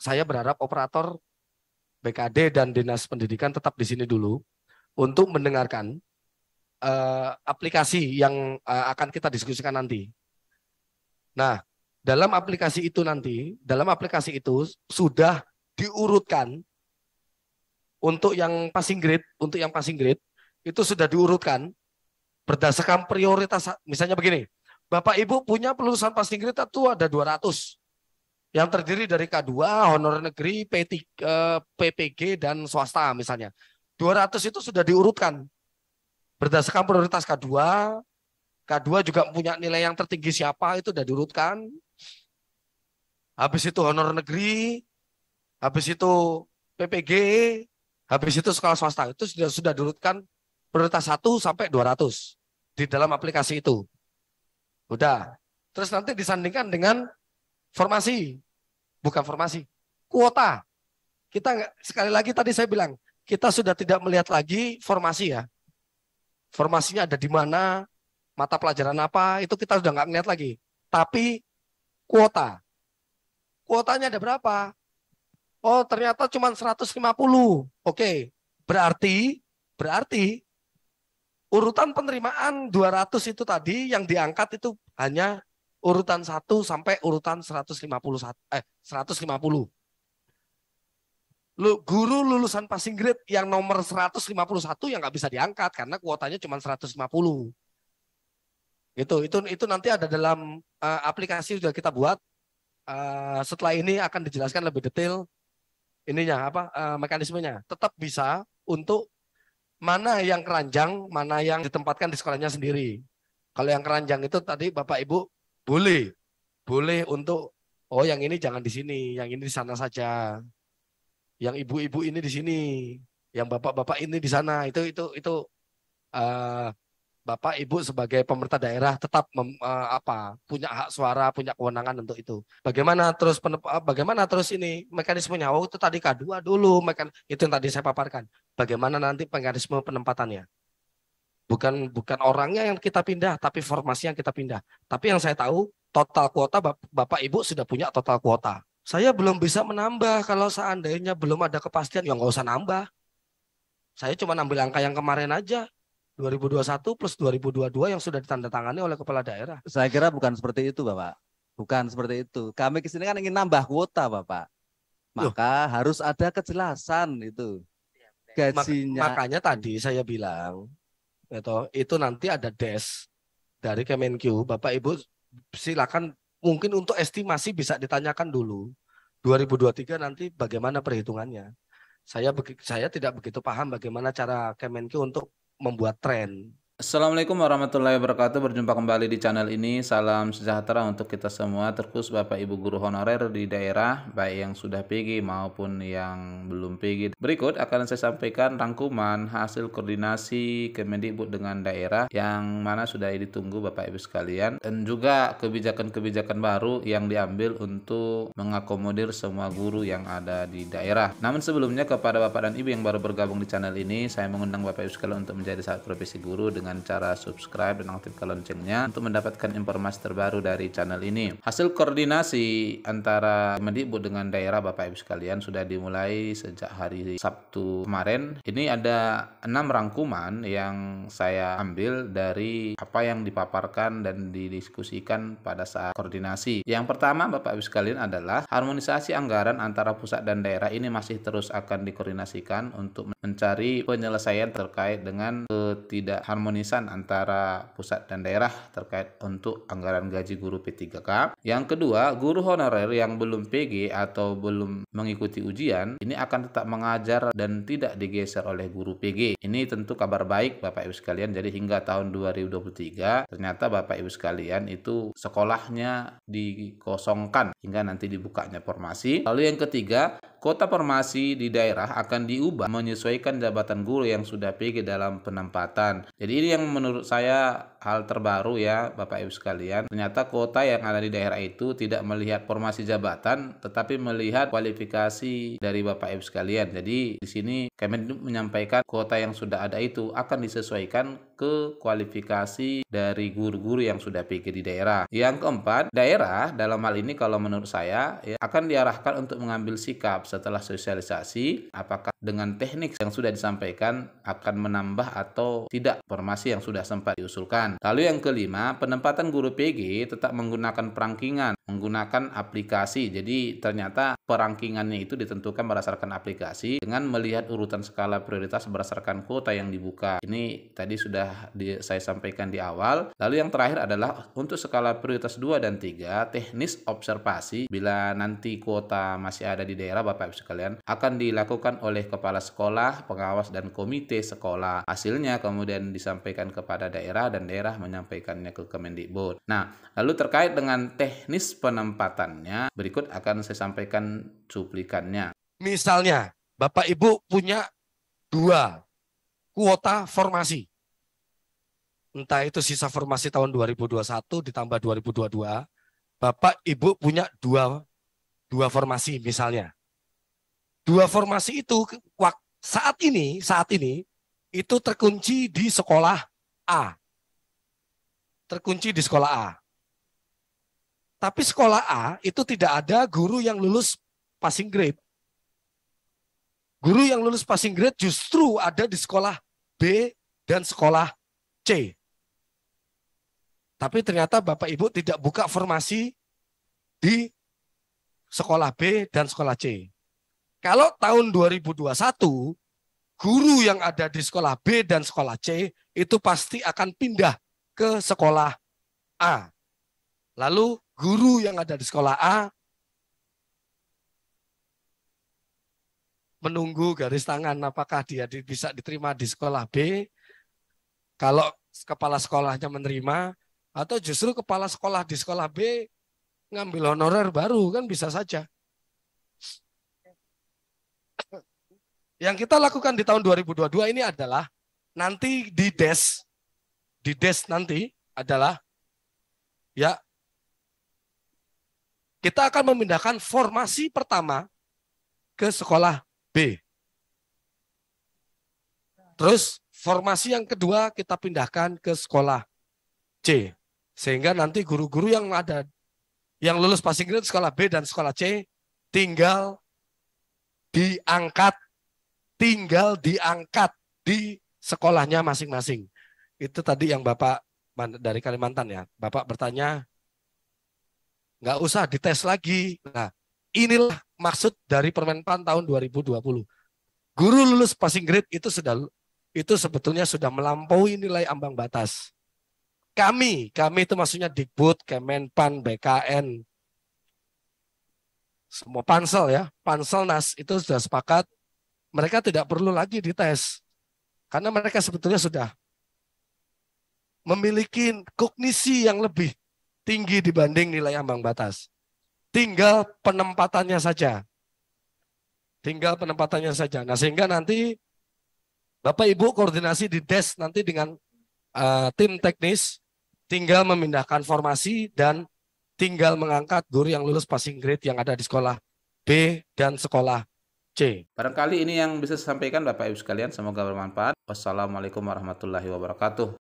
saya berharap operator BKD dan Dinas Pendidikan tetap di sini dulu untuk mendengarkan uh, aplikasi yang uh, akan kita diskusikan nanti. Nah, dalam aplikasi itu nanti, dalam aplikasi itu sudah diurutkan untuk yang passing grade, untuk yang passing grade itu sudah diurutkan berdasarkan prioritas. Misalnya begini, Bapak Ibu punya pelulusan passing grade itu ada 200 yang terdiri dari K2, honor negeri, P3, eh, PPG dan swasta misalnya. 200 itu sudah diurutkan berdasarkan prioritas K2. K2 juga punya nilai yang tertinggi siapa itu sudah diurutkan. Habis itu honor negeri, habis itu PPG, habis itu sekolah swasta. Itu sudah sudah diurutkan prioritas 1 sampai 200 di dalam aplikasi itu. Udah. Terus nanti disandingkan dengan formasi, bukan formasi, kuota. Kita nggak sekali lagi tadi saya bilang kita sudah tidak melihat lagi formasi ya. Formasinya ada di mana, mata pelajaran apa itu kita sudah nggak melihat lagi. Tapi kuota, kuotanya ada berapa? Oh ternyata cuma 150. Oke, berarti berarti urutan penerimaan 200 itu tadi yang diangkat itu hanya urutan 1 sampai urutan 151 eh 150. Lu, guru lulusan passing grade yang nomor 151 yang nggak bisa diangkat karena kuotanya cuma 150. Gitu. Itu itu nanti ada dalam uh, aplikasi sudah kita buat. Uh, setelah ini akan dijelaskan lebih detail ininya apa uh, mekanismenya. Tetap bisa untuk mana yang keranjang, mana yang ditempatkan di sekolahnya sendiri. Kalau yang keranjang itu tadi Bapak Ibu boleh. Boleh untuk oh yang ini jangan di sini, yang ini di sana saja. Yang ibu-ibu ini di sini, yang bapak-bapak ini di sana. Itu itu itu uh, Bapak Ibu sebagai pemerintah daerah tetap mem, uh, apa punya hak suara, punya kewenangan untuk itu. Bagaimana terus penep, eh, bagaimana terus ini mekanismenya? Oh, itu tadi kedua dulu mekan itu yang tadi saya paparkan. Bagaimana nanti mekanisme penempatannya? bukan bukan orangnya yang kita pindah tapi formasi yang kita pindah tapi yang saya tahu total kuota bapak ibu sudah punya total kuota saya belum bisa menambah kalau seandainya belum ada kepastian ya nggak usah nambah saya cuma ambil angka yang kemarin aja 2021 plus 2022 yang sudah ditandatangani oleh kepala daerah saya kira bukan seperti itu bapak bukan seperti itu kami kesini kan ingin nambah kuota bapak maka Loh. harus ada kejelasan itu iya, gajinya. makanya tadi saya bilang gitu, itu nanti ada des dari Kemenq. Bapak Ibu silakan mungkin untuk estimasi bisa ditanyakan dulu 2023 nanti bagaimana perhitungannya. Saya saya tidak begitu paham bagaimana cara Kemenq untuk membuat tren Assalamualaikum warahmatullahi wabarakatuh. Berjumpa kembali di channel ini. Salam sejahtera untuk kita semua, terkhusus Bapak Ibu guru honorer di daerah, baik yang sudah PG maupun yang belum PG. Berikut akan saya sampaikan rangkuman hasil koordinasi Kemendikbud dengan daerah yang mana sudah ditunggu Bapak Ibu sekalian dan juga kebijakan-kebijakan baru yang diambil untuk mengakomodir semua guru yang ada di daerah. Namun sebelumnya kepada Bapak dan Ibu yang baru bergabung di channel ini, saya mengundang Bapak Ibu sekalian untuk menjadi saat profesi guru dengan dengan cara subscribe dan aktifkan loncengnya untuk mendapatkan informasi terbaru dari channel ini. Hasil koordinasi antara mendikbud dengan daerah Bapak Ibu sekalian sudah dimulai sejak hari Sabtu kemarin. Ini ada enam rangkuman yang saya ambil dari apa yang dipaparkan dan didiskusikan pada saat koordinasi. Yang pertama Bapak Ibu sekalian adalah harmonisasi anggaran antara pusat dan daerah ini masih terus akan dikoordinasikan untuk mencari penyelesaian terkait dengan ketidakharmonisasi keharmonisan antara pusat dan daerah terkait untuk anggaran gaji guru P3K. Yang kedua, guru honorer yang belum PG atau belum mengikuti ujian ini akan tetap mengajar dan tidak digeser oleh guru PG. Ini tentu kabar baik Bapak Ibu sekalian. Jadi hingga tahun 2023 ternyata Bapak Ibu sekalian itu sekolahnya dikosongkan hingga nanti dibukanya formasi. Lalu yang ketiga, Kota formasi di daerah akan diubah menyesuaikan jabatan guru yang sudah PG dalam penempatan. Jadi ini yang menurut saya hal terbaru ya Bapak Ibu sekalian. Ternyata kota yang ada di daerah itu tidak melihat formasi jabatan tetapi melihat kualifikasi dari Bapak Ibu sekalian. Jadi di sini kami menyampaikan kota yang sudah ada itu akan disesuaikan ke kualifikasi dari guru-guru yang sudah PG di daerah. Yang keempat, daerah dalam hal ini kalau menurut saya ya, akan diarahkan untuk mengambil sikap setelah sosialisasi apakah dengan teknik yang sudah disampaikan akan menambah atau tidak formasi yang sudah sempat diusulkan. Lalu yang kelima, penempatan guru PG tetap menggunakan perangkingan menggunakan aplikasi. Jadi ternyata perangkingannya itu ditentukan berdasarkan aplikasi dengan melihat urutan skala prioritas berdasarkan kuota yang dibuka. Ini tadi sudah di, saya sampaikan di awal. Lalu yang terakhir adalah untuk skala prioritas 2 dan 3, teknis observasi bila nanti kuota masih ada di daerah Bapak Ibu sekalian akan dilakukan oleh kepala sekolah, pengawas dan komite sekolah. Hasilnya kemudian disampaikan kepada daerah dan daerah menyampaikannya ke Kemendikbud. Nah, lalu terkait dengan teknis penempatannya, berikut akan saya sampaikan cuplikannya. Misalnya, Bapak Ibu punya dua kuota formasi. Entah itu sisa formasi tahun 2021 ditambah 2022, Bapak Ibu punya dua dua formasi misalnya. Dua formasi itu saat ini, saat ini itu terkunci di sekolah A. Terkunci di sekolah A. Tapi sekolah A itu tidak ada guru yang lulus passing grade. Guru yang lulus passing grade justru ada di sekolah B dan sekolah C. Tapi ternyata Bapak Ibu tidak buka formasi di sekolah B dan sekolah C. Kalau tahun 2021 guru yang ada di sekolah B dan sekolah C itu pasti akan pindah ke sekolah A. Lalu guru yang ada di sekolah A menunggu garis tangan apakah dia bisa diterima di sekolah B. Kalau kepala sekolahnya menerima atau justru kepala sekolah di sekolah B ngambil honorer baru kan bisa saja. Yang kita lakukan di tahun 2022 ini adalah nanti di des di des nanti adalah ya kita akan memindahkan formasi pertama ke sekolah B. Terus formasi yang kedua kita pindahkan ke sekolah C. Sehingga nanti guru-guru yang ada yang lulus passing grade sekolah B dan sekolah C tinggal diangkat tinggal diangkat di sekolahnya masing-masing. Itu tadi yang Bapak dari Kalimantan ya. Bapak bertanya nggak usah dites lagi. Nah, inilah maksud dari Permenpan tahun 2020. Guru lulus passing grade itu sudah itu sebetulnya sudah melampaui nilai ambang batas. Kami, kami itu maksudnya Dikbud, Kemenpan, BKN, semua pansel ya, pansel nas itu sudah sepakat mereka tidak perlu lagi dites karena mereka sebetulnya sudah memiliki kognisi yang lebih tinggi dibanding nilai ambang batas. Tinggal penempatannya saja. Tinggal penempatannya saja. Nah sehingga nanti Bapak Ibu koordinasi di desk nanti dengan uh, tim teknis tinggal memindahkan formasi dan tinggal mengangkat guru yang lulus passing grade yang ada di sekolah B dan sekolah C. Barangkali ini yang bisa saya sampaikan Bapak Ibu sekalian, semoga bermanfaat. Wassalamualaikum warahmatullahi wabarakatuh.